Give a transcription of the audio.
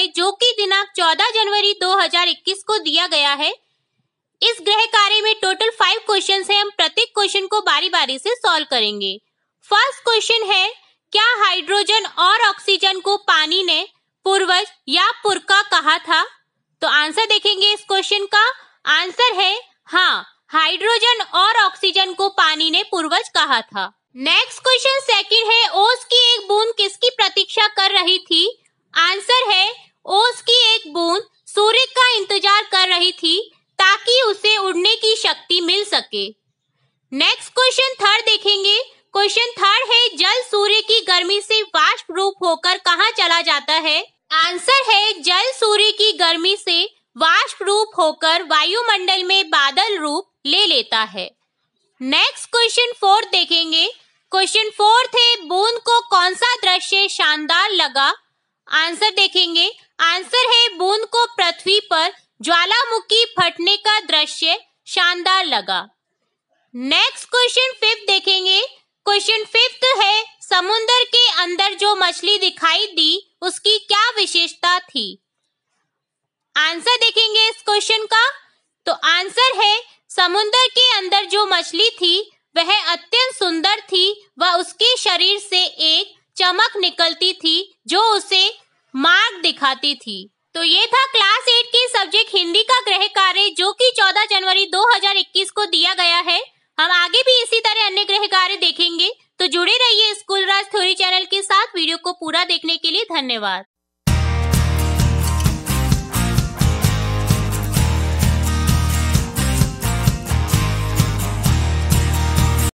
कार्य जो कि दिनांक 14 जनवरी 2021 को दिया गया है इस ग्रह कार्य में टोटल फाइव क्वेश्चन है हम प्रत्येक क्वेश्चन को बारी बारी से सॉल्व करेंगे फर्स्ट क्वेश्चन है क्या हाइड्रोजन और ऑक्सीजन को पानी ने पूर्वज या पुरका कहा था तो आंसर देखेंगे इस क्वेश्चन का आंसर है हाँ हाइड्रोजन और ऑक्सीजन को पानी ने पूर्वज कहा था नेक्स्ट क्वेश्चन सेकंड है ओस की एक बूंद किसकी प्रतीक्षा कर रही थी आंसर है ओस की एक बूंद सूर्य का इंतजार कर रही थी ताकि उसे उड़ने की शक्ति मिल सके नेक्स्ट क्वेश्चन थर्ड देखेंगे क्वेश्चन थर्ड है जल सूर्य की गर्मी से वाष्प रूप होकर कहाँ चला जाता है आंसर है जल सूर्य की गर्मी से वाष्प रूप होकर वायुमंडल में बादल रूप ले लेता है नेक्स्ट क्वेश्चन फोर्थ देखेंगे क्वेश्चन फोर्थ है बूंद को कौन सा दृश्य शानदार लगा आंसर देखेंगे आंसर है बूंद को पृथ्वी पर ज्वालामुखी फटने का दृश्य शानदार लगा नेक्स्ट क्वेश्चन फिफ्थ देखेंगे क्वेश्चन फिफ्थ है समुन्द्र के अंदर जो मछली दिखाई दी उसकी क्या विशेषता थी आंसर देखेंगे इस क्वेश्चन का तो आंसर है समुन्द्र के अंदर जो मछली थी वह अत्यंत सुंदर थी व उसके शरीर से एक चमक निकलती थी जो उसे मार्क दिखाती थी तो ये था क्लास एट की सब्जेक्ट हिंदी का गृह कार्य जो कि 14 जनवरी 2021 को दिया गया है हम आगे भी इसी तरह अन्य गृह कार्य देखेंगे तो जुड़े रहिए स्कूल राज थ्योरी चैनल के साथ वीडियो को पूरा देखने के लिए धन्यवाद